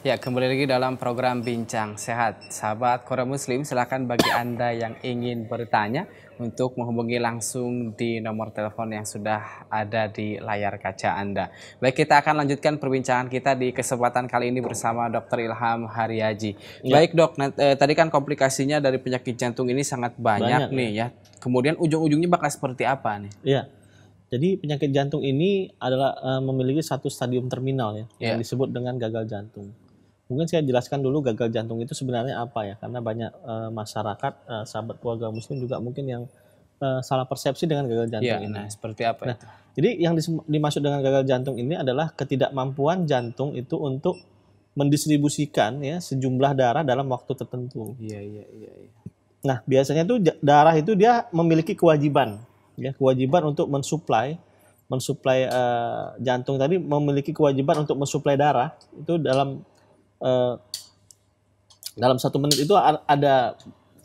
Ya, kembali lagi dalam program Bincang Sehat. Sahabat Korea Muslim, silakan bagi Anda yang ingin bertanya untuk menghubungi langsung di nomor telepon yang sudah ada di layar kaca Anda. Baik, kita akan lanjutkan perbincangan kita di kesempatan kali ini bersama Dr. Ilham Haryaji. Ya. Baik, Dok, nah, eh, tadi kan komplikasinya dari penyakit jantung ini sangat banyak, banyak nih ya. ya. Kemudian ujung-ujungnya bakal seperti apa nih? Iya. Jadi penyakit jantung ini adalah uh, memiliki satu stadium terminal ya, yeah. yang disebut dengan gagal jantung Mungkin saya jelaskan dulu gagal jantung itu sebenarnya apa ya, karena banyak uh, masyarakat, uh, sahabat keluarga muslim juga mungkin yang uh, salah persepsi dengan gagal jantung ya, ini. Nah, seperti apa? Nah, itu? jadi yang dimaksud dengan gagal jantung ini adalah ketidakmampuan jantung itu untuk mendistribusikan ya sejumlah darah dalam waktu tertentu. Iya, iya, iya. Ya. Nah, biasanya tuh darah itu dia memiliki kewajiban, ya kewajiban untuk mensuplai mensuplai uh, jantung tadi memiliki kewajiban untuk mensuplai darah itu dalam Eh, dalam satu menit itu ada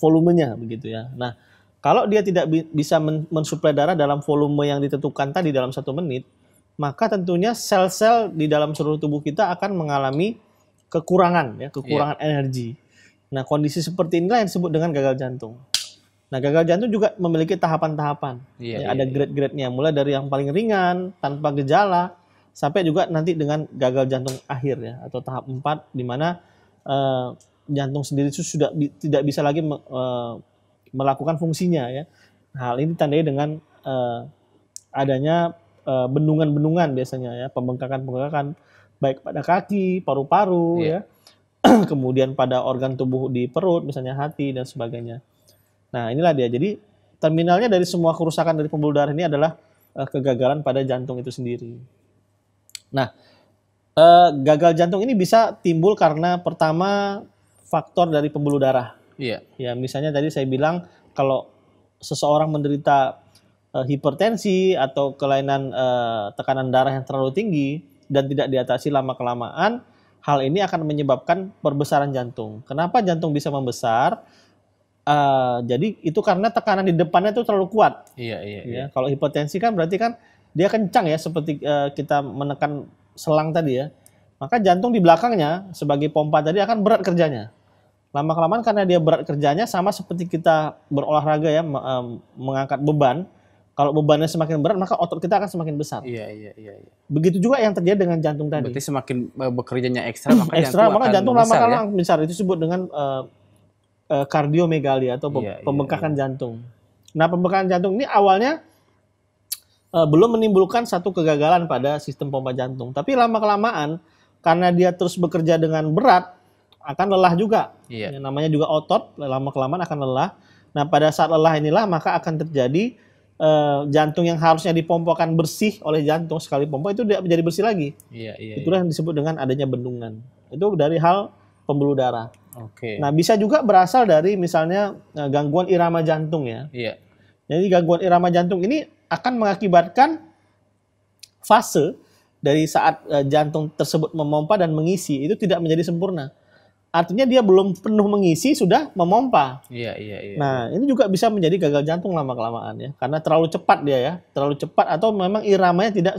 volumenya begitu ya. Nah kalau dia tidak bisa mensuplai darah dalam volume yang ditentukan tadi dalam satu menit, maka tentunya sel-sel di dalam seluruh tubuh kita akan mengalami kekurangan ya, kekurangan yeah. energi. Nah kondisi seperti inilah yang disebut dengan gagal jantung. Nah, gagal jantung juga memiliki tahapan-tahapan. Yeah, ya, yeah, ada iya. grade-gradenya, mulai dari yang paling ringan tanpa gejala sampai juga nanti dengan gagal jantung akhir ya atau tahap 4 di mana uh, jantung sendiri itu sudah bi tidak bisa lagi me, uh, melakukan fungsinya ya. Hal ini ditandai dengan uh, adanya bendungan-bendungan biasanya ya, pembengkakan-pembengkakan baik pada kaki, paru-paru yeah. ya. Kemudian pada organ tubuh di perut misalnya hati dan sebagainya. Nah, inilah dia. Jadi terminalnya dari semua kerusakan dari pembuluh darah ini adalah uh, kegagalan pada jantung itu sendiri. Nah, eh, gagal jantung ini bisa timbul karena pertama faktor dari pembuluh darah. Iya. Ya, misalnya tadi saya bilang kalau seseorang menderita eh, hipertensi atau kelainan eh, tekanan darah yang terlalu tinggi dan tidak diatasi lama kelamaan, hal ini akan menyebabkan perbesaran jantung. Kenapa jantung bisa membesar? Uh, jadi itu karena tekanan di depannya itu terlalu kuat. Iya iya. Ya, iya. Kalau hipertensi kan berarti kan dia kencang ya seperti uh, kita menekan selang tadi ya. Maka jantung di belakangnya sebagai pompa tadi akan berat kerjanya. Lama kelamaan karena dia berat kerjanya sama seperti kita berolahraga ya mengangkat beban. Kalau bebannya semakin berat maka otot kita akan semakin besar. Iya iya iya. iya. Begitu juga yang terjadi dengan jantung tadi. Berarti semakin eh, bekerjanya ekstra hmm, maka ekstra, jantung maka jantung lama kelamaan ya? besar itu disebut dengan uh, uh, atau iya, pembengkakan iya, iya. jantung. Nah pembengkakan jantung ini awalnya uh, belum menimbulkan satu kegagalan pada sistem pompa jantung. Tapi lama kelamaan karena dia terus bekerja dengan berat akan lelah juga. Iya. Yang namanya juga otot lama kelamaan akan lelah. Nah pada saat lelah inilah maka akan terjadi uh, jantung yang harusnya dipompakan bersih oleh jantung sekali pompa itu tidak menjadi bersih lagi. Iya, iya, iya. Itulah yang disebut dengan adanya bendungan. Itu dari hal pembuluh darah. Oke. Okay. Nah bisa juga berasal dari misalnya eh, gangguan irama jantung ya. Iya jadi gangguan irama jantung ini akan mengakibatkan fase dari saat eh, jantung tersebut memompa dan mengisi itu tidak menjadi sempurna. Artinya dia belum penuh mengisi sudah memompa. Iya iya iya. Nah ini juga bisa menjadi gagal jantung lama kelamaan ya karena terlalu cepat dia ya terlalu cepat atau memang iramanya tidak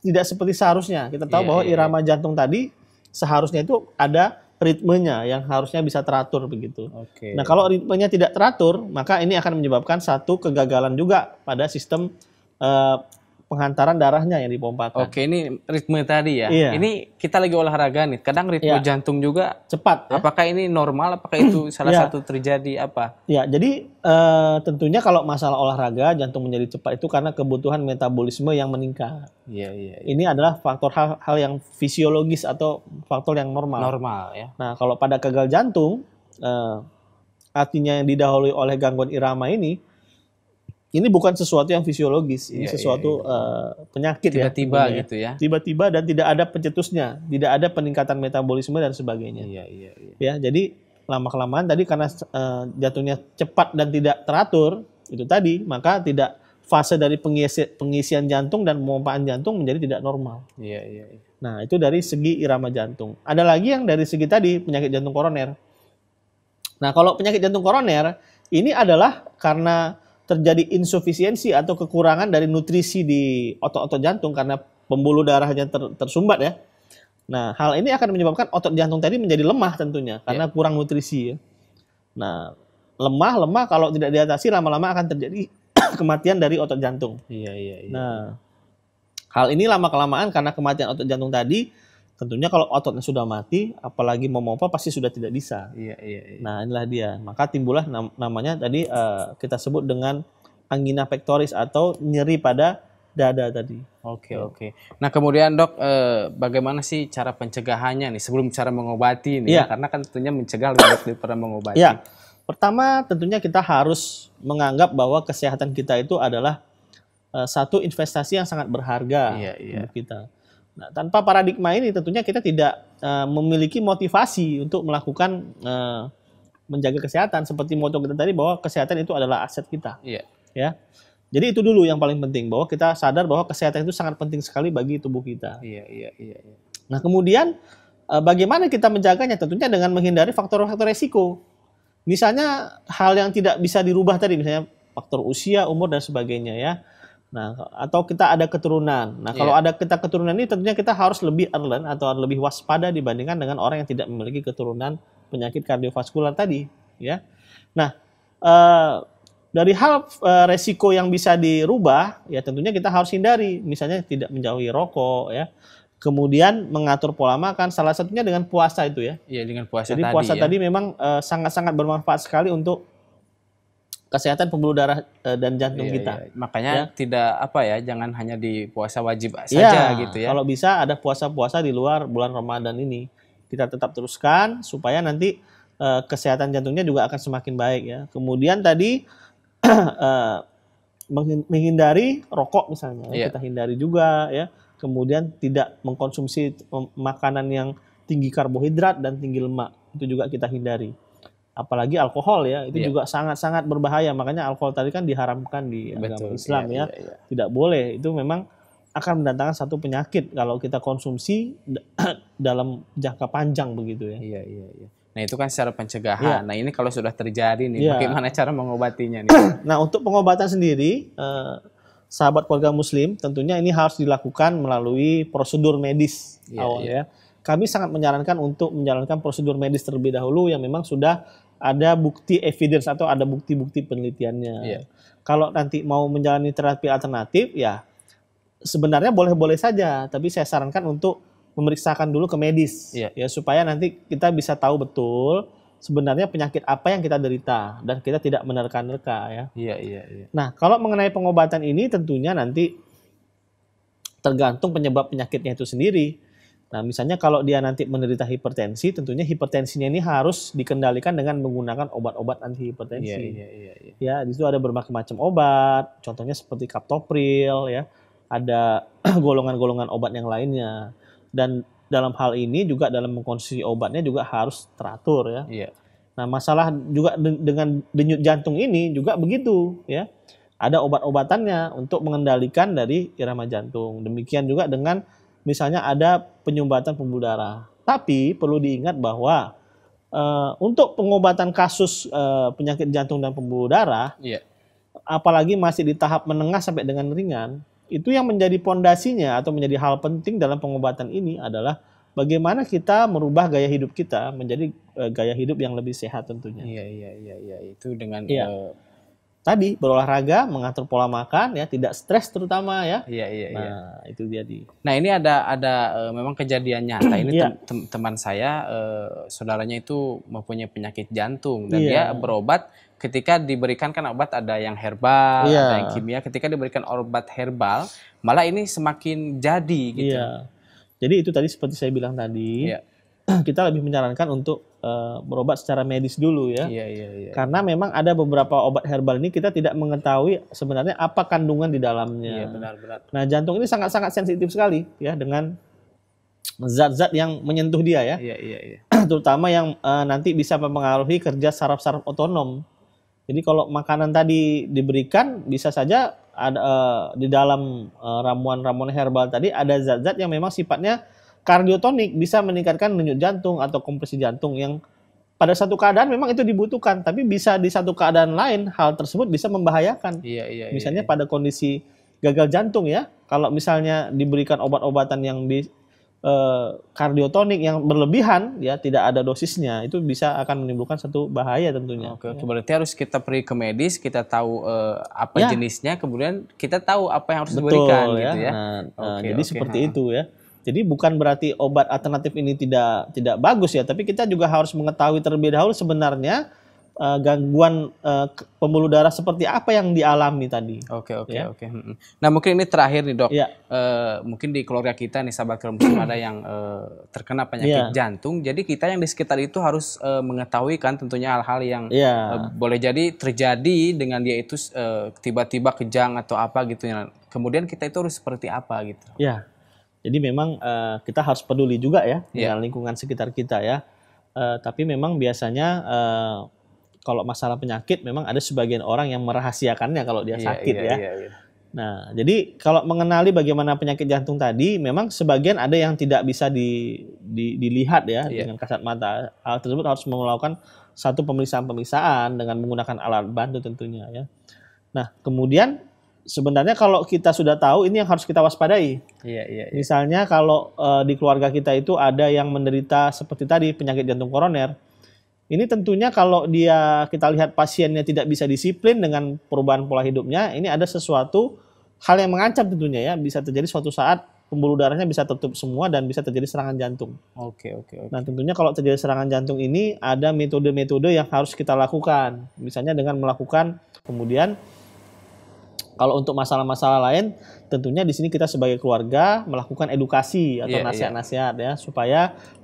tidak seperti seharusnya. Kita tahu iya, bahwa iya, irama iya. jantung tadi seharusnya itu ada ritmenya yang harusnya bisa teratur begitu. Okay. Nah kalau ritmenya tidak teratur maka ini akan menyebabkan satu kegagalan juga pada sistem uh, penghantaran darahnya yang dipompakan. Oke, ini ritme tadi ya. Iya. Ini kita lagi olahraga nih. Kadang ritme iya. jantung juga cepat. Ya? Apakah ini normal? Apakah itu salah iya. satu terjadi apa? Ya, jadi uh, tentunya kalau masalah olahraga jantung menjadi cepat itu karena kebutuhan metabolisme yang meningkat. Iya, iya. iya. Ini adalah faktor hal-hal yang fisiologis atau faktor yang normal. Normal ya. Nah, kalau pada gagal jantung uh, artinya yang didahului oleh gangguan irama ini ini bukan sesuatu yang fisiologis, ini iya, sesuatu Uh, penyakit ya. tiba-tiba ya, gitu ya. Tiba-tiba dan tidak ada pencetusnya, tidak ada peningkatan metabolisme dan sebagainya. Iya, iya, iya. Ya, jadi lama kelamaan tadi karena uh, jatuhnya cepat dan tidak teratur itu tadi, maka tidak fase dari pengisi, pengisian jantung dan pemompaan jantung menjadi tidak normal. Iya, iya, iya. Nah, itu dari segi irama jantung. Ada lagi yang dari segi tadi penyakit jantung koroner. Nah, kalau penyakit jantung koroner ini adalah karena terjadi insufisiensi atau kekurangan dari nutrisi di otot-otot jantung karena pembuluh darahnya ter, tersumbat ya. Nah, hal ini akan menyebabkan otot jantung tadi menjadi lemah tentunya karena yeah. kurang nutrisi ya. Nah, lemah lemah kalau tidak diatasi lama-lama akan terjadi kematian dari otot jantung. Iya, yeah, iya, yeah, iya. Yeah. Nah, hal ini lama kelamaan karena kematian otot jantung tadi tentunya kalau ototnya sudah mati, apalagi mau memompa pasti sudah tidak bisa. Iya, iya, iya. Nah inilah dia. Maka timbullah nam namanya tadi uh, kita sebut dengan angina pectoris atau nyeri pada dada tadi. Oke okay, oke. Okay. Nah kemudian dok, eh, bagaimana sih cara pencegahannya nih sebelum cara mengobati nih? Yeah. Ya? Iya. Karena kan tentunya mencegah lebih baik daripada mengobati. Yeah. Pertama tentunya kita harus menganggap bahwa kesehatan kita itu adalah eh, satu investasi yang sangat berharga yeah, yeah. untuk kita. Nah, tanpa paradigma ini tentunya kita tidak uh, memiliki motivasi untuk melakukan uh, menjaga kesehatan seperti moto kita tadi bahwa kesehatan itu adalah aset kita. Iya. Ya. Jadi itu dulu yang paling penting bahwa kita sadar bahwa kesehatan itu sangat penting sekali bagi tubuh kita. Iya, iya, iya, iya. Nah, kemudian uh, bagaimana kita menjaganya? Tentunya dengan menghindari faktor-faktor resiko. Misalnya hal yang tidak bisa dirubah tadi misalnya faktor usia, umur dan sebagainya ya Nah, atau kita ada keturunan. Nah, kalau yeah. ada kita keturunan ini tentunya kita harus lebih alert atau lebih waspada dibandingkan dengan orang yang tidak memiliki keturunan penyakit kardiovaskular tadi, ya. Nah, eh, dari hal eh, resiko yang bisa dirubah, ya tentunya kita harus hindari, misalnya tidak menjauhi rokok, ya. Kemudian mengatur pola makan, salah satunya dengan puasa itu ya. Iya, dengan puasa Jadi, tadi. Jadi puasa ya. tadi memang eh, sangat-sangat bermanfaat sekali untuk kesehatan pembuluh darah eh, dan jantung iya, kita. Iya, iya. Makanya ya. tidak apa ya, jangan hanya di puasa wajib saja iya, gitu ya. Kalau bisa ada puasa-puasa di luar bulan Ramadan ini. Kita tetap teruskan supaya nanti e, kesehatan jantungnya juga akan semakin baik ya. Kemudian tadi e, menghindari rokok misalnya, ya, iya. kita hindari juga ya. Kemudian tidak mengkonsumsi makanan yang tinggi karbohidrat dan tinggi lemak. Itu juga kita hindari apalagi alkohol ya itu yeah. juga sangat-sangat berbahaya makanya alkohol tadi kan diharamkan di Betul. agama iya, Islam yeah, ya yeah, yeah. tidak boleh itu memang akan mendatangkan satu penyakit kalau kita konsumsi dalam jangka panjang begitu ya iya iya iya nah itu kan secara pencegahan yeah. nah ini kalau sudah terjadi nih yeah. bagaimana cara mengobatinya nih nah untuk pengobatan sendiri eh, sahabat keluarga muslim tentunya ini harus dilakukan melalui prosedur medis yeah, awalnya yeah. kami sangat menyarankan untuk menjalankan prosedur medis terlebih dahulu yang memang sudah ada bukti evidence atau ada bukti-bukti penelitiannya. Yeah. Kalau nanti mau menjalani terapi alternatif ya sebenarnya boleh-boleh saja, tapi saya sarankan untuk memeriksakan dulu ke medis yeah. ya supaya nanti kita bisa tahu betul sebenarnya penyakit apa yang kita derita dan kita tidak menerka-nerka ya. Iya, iya, iya. Nah, kalau mengenai pengobatan ini tentunya nanti tergantung penyebab penyakitnya itu sendiri. Nah, misalnya kalau dia nanti menderita hipertensi, tentunya hipertensinya ini harus dikendalikan dengan menggunakan obat-obat antihipertensi Iya, iya, iya, iya. Ya, di situ ada berbagai macam obat, contohnya seperti captopril ya, ada golongan-golongan obat yang lainnya. Dan dalam hal ini juga dalam mengkonsumsi obatnya juga harus teratur ya. Iya. Nah, masalah juga dengan denyut jantung ini juga begitu ya. Ada obat-obatannya untuk mengendalikan dari irama jantung. Demikian juga dengan misalnya ada penyumbatan pembuluh darah. Tapi perlu diingat bahwa uh, untuk pengobatan kasus uh, penyakit jantung dan pembuluh darah, yeah. apalagi masih di tahap menengah sampai dengan ringan, itu yang menjadi pondasinya atau menjadi hal penting dalam pengobatan ini adalah bagaimana kita merubah gaya hidup kita menjadi eh, gaya hidup yang lebih sehat tentunya. Iya iya iya, iya. itu dengan iya tadi berolahraga, mengatur pola makan ya, tidak stres terutama ya. Iya iya, iya. nah, iya. itu jadi. Nah, ini ada ada uh, memang kejadian nyata. Ini yeah. Iya. tem teman saya uh, saudaranya itu mempunyai penyakit jantung dan yeah. dia berobat ketika diberikan kan obat ada yang herbal, yeah. ada yang kimia. Ketika diberikan obat herbal, malah ini semakin jadi gitu. Iya. Jadi itu tadi seperti saya bilang tadi, kita lebih menyarankan untuk Eh, berobat secara medis dulu ya. Iya, iya, iya. Karena memang ada beberapa obat herbal ini kita tidak mengetahui sebenarnya apa kandungan di dalamnya. Iya, benar, benar. Nah, jantung ini sangat-sangat sensitif sekali ya dengan zat-zat yang menyentuh dia ya. Iya, iya, iya. Terutama yang uh, nanti bisa mempengaruhi kerja saraf-saraf otonom. Jadi kalau makanan tadi diberikan bisa saja ada uh, di dalam ramuan-ramuan uh, ramuan -ramuan herbal tadi ada zat-zat yang memang sifatnya Kardiotonik bisa meningkatkan denyut jantung atau kompresi jantung yang pada satu keadaan memang itu dibutuhkan, tapi bisa di satu keadaan lain hal tersebut bisa membahayakan. Iya, iya, iya misalnya iya, pada kondisi gagal jantung ya, kalau misalnya diberikan obat-obatan yang di eh, kardiotonik yang berlebihan ya tidak ada dosisnya itu bisa akan menimbulkan satu bahaya tentunya. Oke, oke. berarti harus kita pergi ke medis, kita tahu eh, apa ya. jenisnya, kemudian kita tahu apa yang harus Betul, diberikan ya. gitu ya. Nah, nah oke, jadi oke, seperti ha. itu ya. Jadi bukan berarti obat alternatif ini tidak tidak bagus ya, tapi kita juga harus mengetahui terlebih dahulu sebenarnya uh, gangguan uh, pembuluh darah seperti apa yang dialami tadi. Oke oke ya? oke. Hmm, hmm. Nah mungkin ini terakhir nih dok. Ya. Uh, mungkin di keluarga kita nih sahabat kerumunan ada yang uh, terkena penyakit ya. jantung. Jadi kita yang di sekitar itu harus uh, mengetahui kan tentunya hal-hal yang ya. uh, boleh jadi terjadi dengan dia itu tiba-tiba uh, kejang atau apa gitu. Ya. Kemudian kita itu harus seperti apa gitu. Ya jadi memang uh, kita harus peduli juga ya yeah. dengan lingkungan sekitar kita ya. Uh, tapi memang biasanya uh, kalau masalah penyakit memang ada sebagian orang yang merahasiakannya kalau dia yeah, sakit yeah, ya. Yeah, yeah. Nah, jadi kalau mengenali bagaimana penyakit jantung tadi, memang sebagian ada yang tidak bisa di, di, dilihat ya yeah. dengan kasat mata. Hal tersebut harus melakukan satu pemeriksaan-pemeriksaan dengan menggunakan alat bantu tentunya ya. Nah, kemudian sebenarnya kalau kita sudah tahu ini yang harus kita waspadai. Iya, iya. iya. Misalnya kalau uh, di keluarga kita itu ada yang menderita seperti tadi penyakit jantung koroner. Ini tentunya kalau dia kita lihat pasiennya tidak bisa disiplin dengan perubahan pola hidupnya, ini ada sesuatu hal yang mengancam tentunya ya, bisa terjadi suatu saat pembuluh darahnya bisa tertutup semua dan bisa terjadi serangan jantung. Oke, oke, Nah, tentunya kalau terjadi serangan jantung ini ada metode-metode yang harus kita lakukan. Misalnya dengan melakukan kemudian kalau untuk masalah-masalah lain, tentunya di sini kita sebagai keluarga melakukan edukasi atau iya, iya. nasihat-nasihat yeah, yeah. ya supaya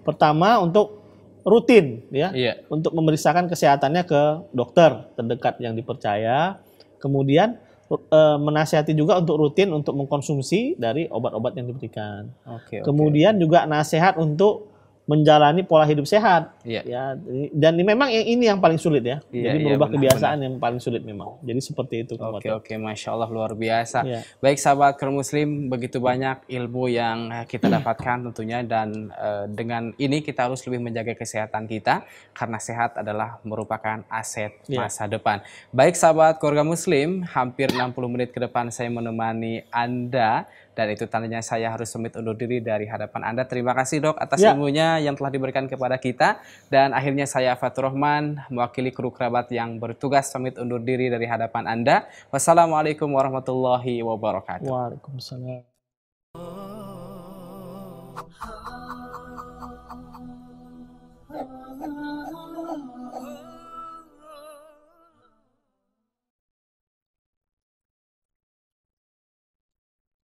pertama untuk rutin ya yeah. untuk memeriksakan kesehatannya ke dokter terdekat yang dipercaya. Kemudian e, menasihati juga untuk rutin untuk mengkonsumsi dari obat-obat yang diberikan. Okay, Kemudian okay. juga nasihat untuk menjalani pola hidup sehat. Iya. Ya, dan memang yang ini yang paling sulit ya. Iya, Jadi iya, merubah kebiasaan benar. yang paling sulit memang. Jadi seperti itu. Oke oke, masya Allah luar biasa. Iya. Baik sahabat ker muslim, begitu banyak ilmu yang eh, kita dapatkan tentunya dan uh, dengan ini kita harus lebih menjaga kesehatan kita karena sehat adalah merupakan aset iya. masa depan. Baik sahabat keluarga muslim, hampir 60 menit ke depan saya menemani anda dan itu tandanya saya harus submit undur diri dari hadapan Anda. Terima kasih dok atas ya. ilmunya yang telah diberikan kepada kita. Dan akhirnya saya Fatur Rahman, mewakili kru kerabat yang bertugas submit undur diri dari hadapan Anda. Wassalamualaikum warahmatullahi wabarakatuh. Waalaikumsalam.